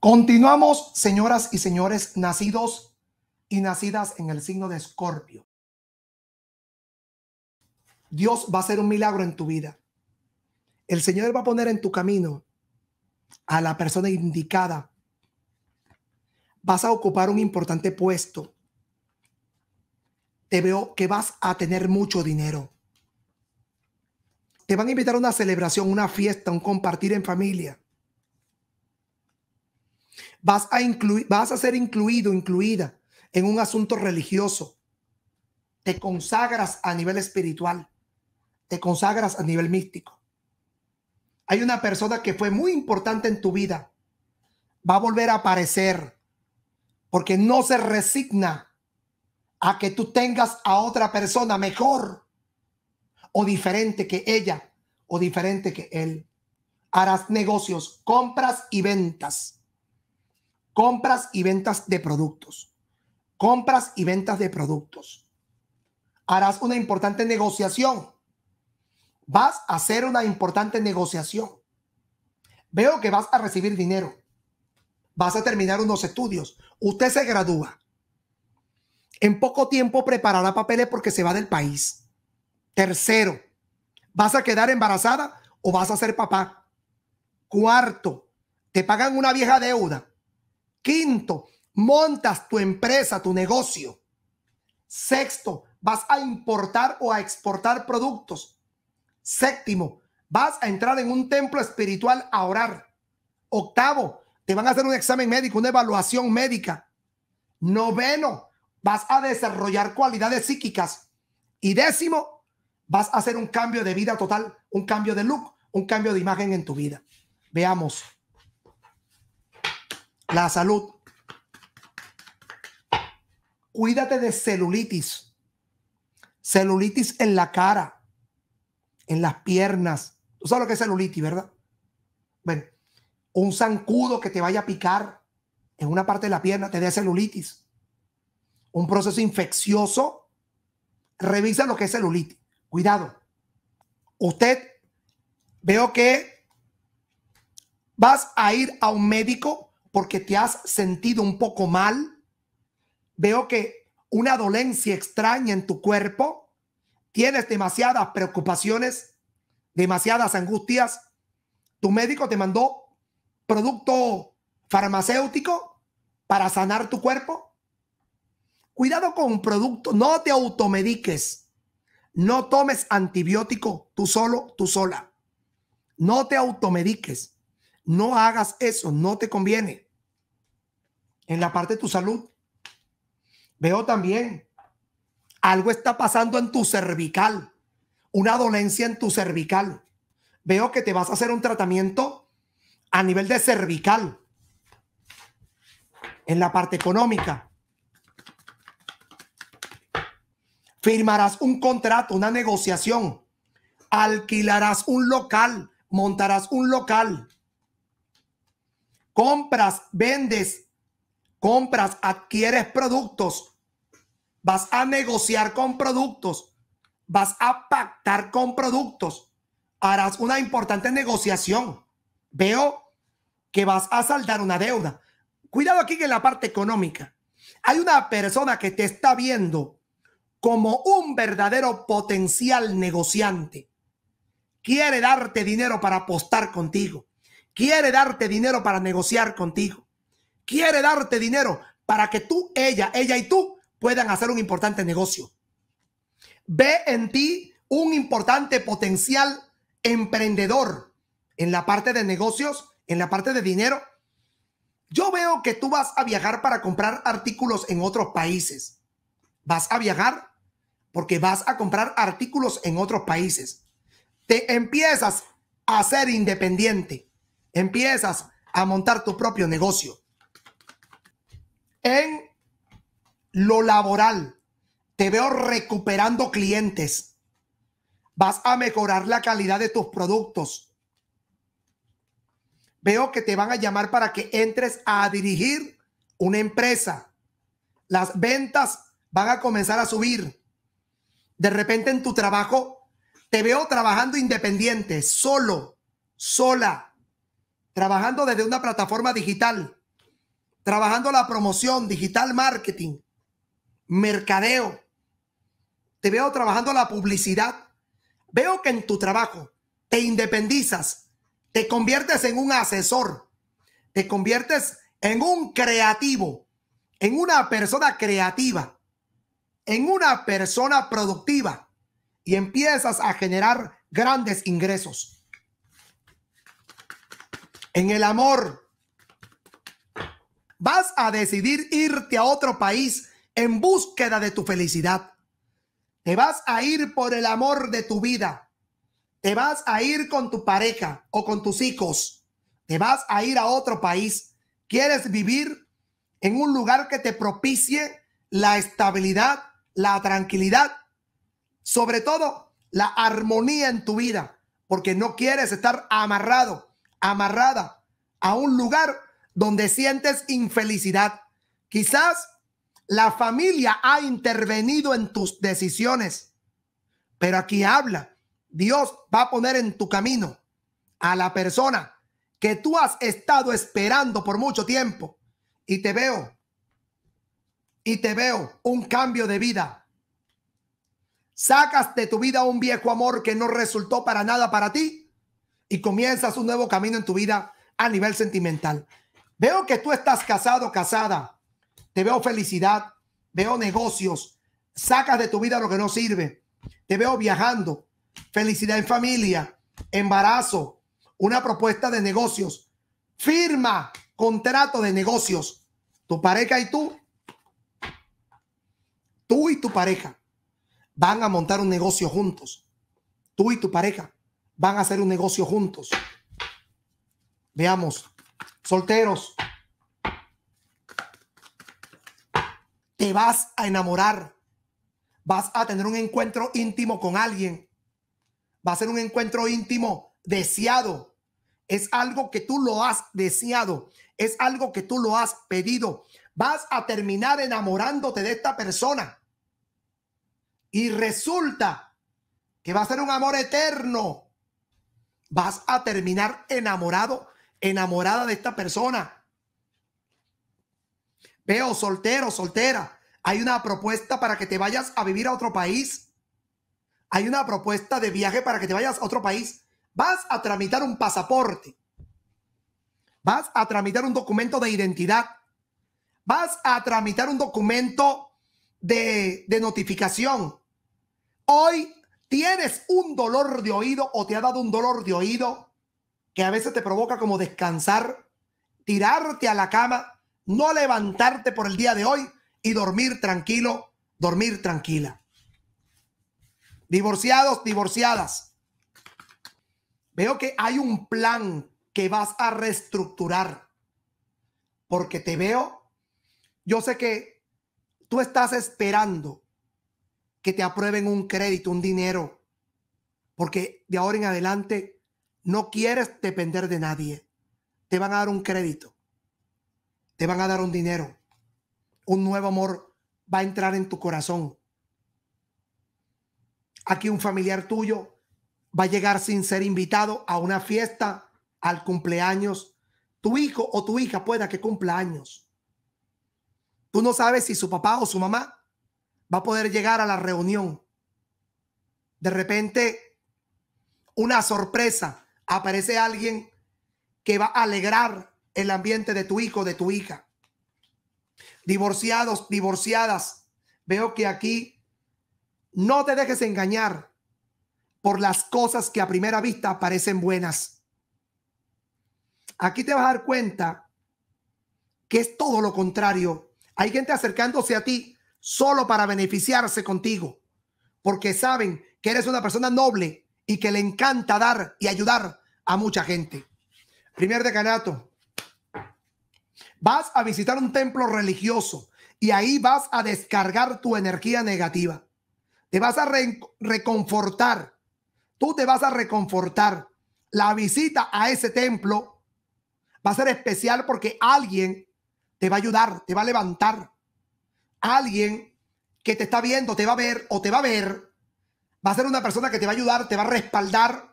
Continuamos, señoras y señores, nacidos y nacidas en el signo de Escorpio. Dios va a hacer un milagro en tu vida. El Señor va a poner en tu camino a la persona indicada. Vas a ocupar un importante puesto. Te veo que vas a tener mucho dinero. Te van a invitar a una celebración, una fiesta, un compartir en familia vas a, incluir, vas a ser incluido, incluida en un asunto religioso. Te consagras a nivel espiritual, te consagras a nivel místico. Hay una persona que fue muy importante en tu vida, va a volver a aparecer porque no se resigna a que tú tengas a otra persona mejor o diferente que ella o diferente que él. Harás negocios, compras y ventas Compras y ventas de productos. Compras y ventas de productos. Harás una importante negociación. Vas a hacer una importante negociación. Veo que vas a recibir dinero. Vas a terminar unos estudios. Usted se gradúa. En poco tiempo preparará papeles porque se va del país. Tercero, ¿vas a quedar embarazada o vas a ser papá? Cuarto, te pagan una vieja deuda. Quinto, montas tu empresa, tu negocio. Sexto, vas a importar o a exportar productos. Séptimo, vas a entrar en un templo espiritual a orar. Octavo, te van a hacer un examen médico, una evaluación médica. Noveno, vas a desarrollar cualidades psíquicas. Y décimo, vas a hacer un cambio de vida total, un cambio de look, un cambio de imagen en tu vida. Veamos. La salud. Cuídate de celulitis. Celulitis en la cara, en las piernas. Tú sabes lo que es celulitis, ¿verdad? Bueno, un zancudo que te vaya a picar en una parte de la pierna te da celulitis. Un proceso infeccioso. Revisa lo que es celulitis. Cuidado. Usted, veo que vas a ir a un médico porque te has sentido un poco mal, veo que una dolencia extraña en tu cuerpo, tienes demasiadas preocupaciones, demasiadas angustias, tu médico te mandó producto farmacéutico para sanar tu cuerpo. Cuidado con un producto, no te automediques, no tomes antibiótico tú solo, tú sola, no te automediques, no hagas eso, no te conviene en la parte de tu salud. Veo también algo está pasando en tu cervical, una dolencia en tu cervical. Veo que te vas a hacer un tratamiento a nivel de cervical, en la parte económica. Firmarás un contrato, una negociación, alquilarás un local, montarás un local, compras, vendes compras, adquieres productos, vas a negociar con productos, vas a pactar con productos, harás una importante negociación. Veo que vas a saldar una deuda. Cuidado aquí que en la parte económica hay una persona que te está viendo como un verdadero potencial negociante. Quiere darte dinero para apostar contigo. Quiere darte dinero para negociar contigo quiere darte dinero para que tú, ella, ella y tú puedan hacer un importante negocio. Ve en ti un importante potencial emprendedor en la parte de negocios, en la parte de dinero. Yo veo que tú vas a viajar para comprar artículos en otros países. Vas a viajar porque vas a comprar artículos en otros países. Te empiezas a ser independiente. Empiezas a montar tu propio negocio. En lo laboral, te veo recuperando clientes. Vas a mejorar la calidad de tus productos. Veo que te van a llamar para que entres a dirigir una empresa. Las ventas van a comenzar a subir. De repente en tu trabajo, te veo trabajando independiente, solo, sola, trabajando desde una plataforma digital trabajando la promoción, digital marketing, mercadeo. Te veo trabajando la publicidad. Veo que en tu trabajo te independizas, te conviertes en un asesor, te conviertes en un creativo, en una persona creativa, en una persona productiva y empiezas a generar grandes ingresos. En el amor, vas a decidir irte a otro país en búsqueda de tu felicidad. Te vas a ir por el amor de tu vida. Te vas a ir con tu pareja o con tus hijos. Te vas a ir a otro país. Quieres vivir en un lugar que te propicie la estabilidad, la tranquilidad, sobre todo la armonía en tu vida, porque no quieres estar amarrado, amarrada a un lugar donde sientes infelicidad. Quizás la familia ha intervenido en tus decisiones, pero aquí habla. Dios va a poner en tu camino a la persona que tú has estado esperando por mucho tiempo. Y te veo, y te veo un cambio de vida. Sacas de tu vida un viejo amor que no resultó para nada para ti y comienzas un nuevo camino en tu vida a nivel sentimental. Veo que tú estás casado, casada. Te veo felicidad, veo negocios. Sacas de tu vida lo que no sirve. Te veo viajando. Felicidad en familia, embarazo, una propuesta de negocios. Firma contrato de negocios. Tu pareja y tú. Tú y tu pareja van a montar un negocio juntos. Tú y tu pareja van a hacer un negocio juntos. Veamos solteros, te vas a enamorar, vas a tener un encuentro íntimo con alguien, va a ser un encuentro íntimo deseado, es algo que tú lo has deseado, es algo que tú lo has pedido, vas a terminar enamorándote de esta persona y resulta que va a ser un amor eterno, vas a terminar enamorado enamorada de esta persona. Veo soltero, soltera. Hay una propuesta para que te vayas a vivir a otro país. Hay una propuesta de viaje para que te vayas a otro país. Vas a tramitar un pasaporte. Vas a tramitar un documento de identidad. Vas a tramitar un documento de, notificación. Hoy tienes un dolor de oído o te ha dado un dolor de oído que a veces te provoca como descansar, tirarte a la cama, no levantarte por el día de hoy y dormir tranquilo, dormir tranquila. Divorciados, divorciadas. Veo que hay un plan que vas a reestructurar. Porque te veo, yo sé que tú estás esperando que te aprueben un crédito, un dinero. Porque de ahora en adelante no quieres depender de nadie, te van a dar un crédito, te van a dar un dinero, un nuevo amor va a entrar en tu corazón. Aquí un familiar tuyo va a llegar sin ser invitado a una fiesta, al cumpleaños. Tu hijo o tu hija pueda que cumpla años. Tú no sabes si su papá o su mamá va a poder llegar a la reunión. De repente, una sorpresa aparece alguien que va a alegrar el ambiente de tu hijo, de tu hija. Divorciados, divorciadas, veo que aquí no te dejes engañar por las cosas que a primera vista parecen buenas. Aquí te vas a dar cuenta que es todo lo contrario. Hay gente acercándose a ti solo para beneficiarse contigo, porque saben que eres una persona noble y que le encanta dar y ayudar a mucha gente. Primer decanato. Vas a visitar un templo religioso y ahí vas a descargar tu energía negativa. Te vas a reconfortar. Tú te vas a reconfortar. La visita a ese templo va a ser especial porque alguien te va a ayudar, te va a levantar. Alguien que te está viendo, te va a ver o te va a ver, va a ser una persona que te va a ayudar, te va a respaldar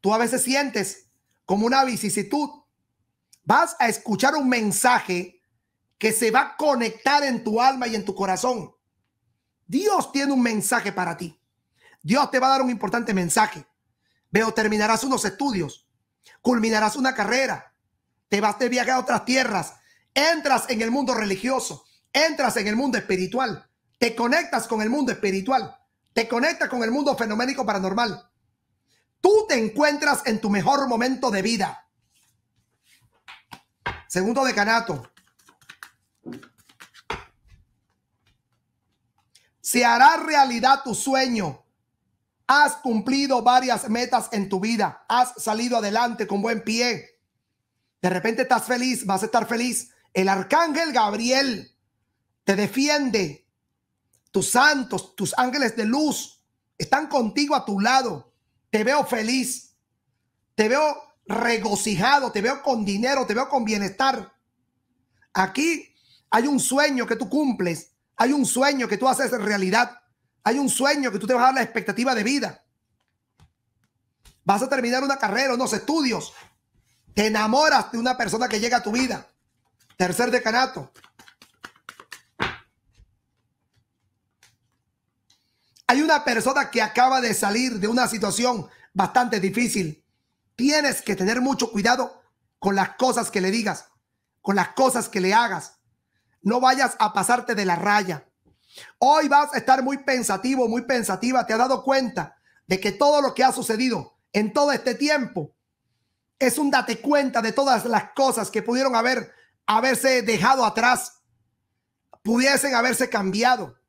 Tú a veces sientes como una vicisitud. Vas a escuchar un mensaje que se va a conectar en tu alma y en tu corazón. Dios tiene un mensaje para ti. Dios te va a dar un importante mensaje. Veo, terminarás unos estudios, culminarás una carrera, te vas a viajar a otras tierras, entras en el mundo religioso, entras en el mundo espiritual, te conectas con el mundo espiritual, te conectas con el mundo fenoménico paranormal, Tú te encuentras en tu mejor momento de vida. Segundo decanato. Se hará realidad tu sueño. Has cumplido varias metas en tu vida. Has salido adelante con buen pie. De repente estás feliz, vas a estar feliz. El arcángel Gabriel te defiende. Tus santos, tus ángeles de luz están contigo a tu lado. Te veo feliz. Te veo regocijado. Te veo con dinero. Te veo con bienestar. Aquí hay un sueño que tú cumples. Hay un sueño que tú haces realidad. Hay un sueño que tú te vas a dar la expectativa de vida. Vas a terminar una carrera, unos estudios. Te enamoras de una persona que llega a tu vida. Tercer decanato. Hay una persona que acaba de salir de una situación bastante difícil. Tienes que tener mucho cuidado con las cosas que le digas, con las cosas que le hagas. No vayas a pasarte de la raya. Hoy vas a estar muy pensativo, muy pensativa. Te has dado cuenta de que todo lo que ha sucedido en todo este tiempo es un date cuenta de todas las cosas que pudieron haber, haberse dejado atrás, pudiesen haberse cambiado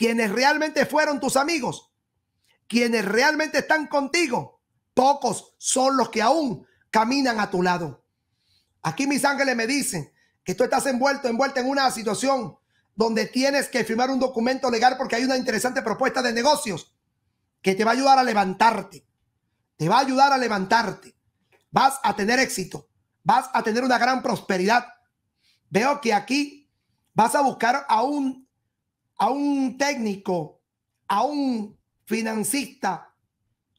quienes realmente fueron tus amigos, quienes realmente están contigo, pocos son los que aún caminan a tu lado. Aquí mis ángeles me dicen que tú estás envuelto, envuelto en una situación donde tienes que firmar un documento legal porque hay una interesante propuesta de negocios que te va a ayudar a levantarte. Te va a ayudar a levantarte. Vas a tener éxito. Vas a tener una gran prosperidad. Veo que aquí vas a buscar a un a un técnico, a un financista,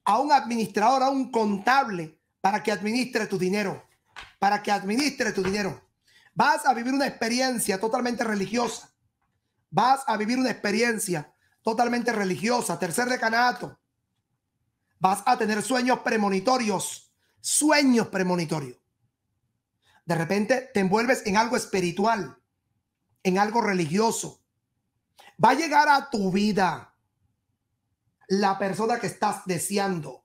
a un administrador, a un contable, para que administre tu dinero, para que administre tu dinero. Vas a vivir una experiencia totalmente religiosa. Vas a vivir una experiencia totalmente religiosa, tercer decanato. Vas a tener sueños premonitorios, sueños premonitorios. De repente te envuelves en algo espiritual, en algo religioso, Va a llegar a tu vida la persona que estás deseando,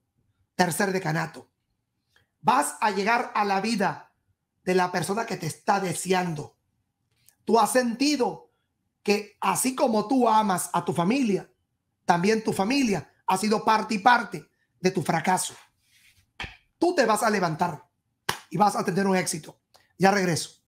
tercer decanato. Vas a llegar a la vida de la persona que te está deseando. Tú has sentido que así como tú amas a tu familia, también tu familia ha sido parte y parte de tu fracaso. Tú te vas a levantar y vas a tener un éxito. Ya regreso.